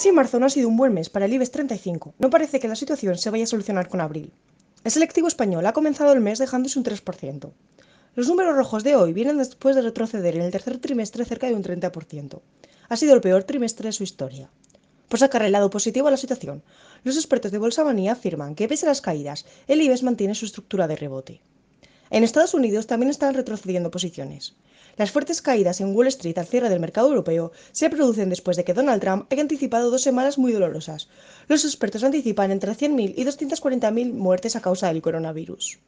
Sí, marzo no ha sido un buen mes para el IBEX 35. No parece que la situación se vaya a solucionar con abril. El selectivo español ha comenzado el mes dejándose un 3%. Los números rojos de hoy vienen después de retroceder en el tercer trimestre cerca de un 30%. Ha sido el peor trimestre de su historia. Por pues sacar el lado positivo a la situación, los expertos de Bolsa Manía afirman que pese a las caídas, el IBEX mantiene su estructura de rebote. En Estados Unidos también están retrocediendo posiciones. Las fuertes caídas en Wall Street al cierre del mercado europeo se producen después de que Donald Trump haya anticipado dos semanas muy dolorosas. Los expertos anticipan entre 100.000 y 240.000 muertes a causa del coronavirus.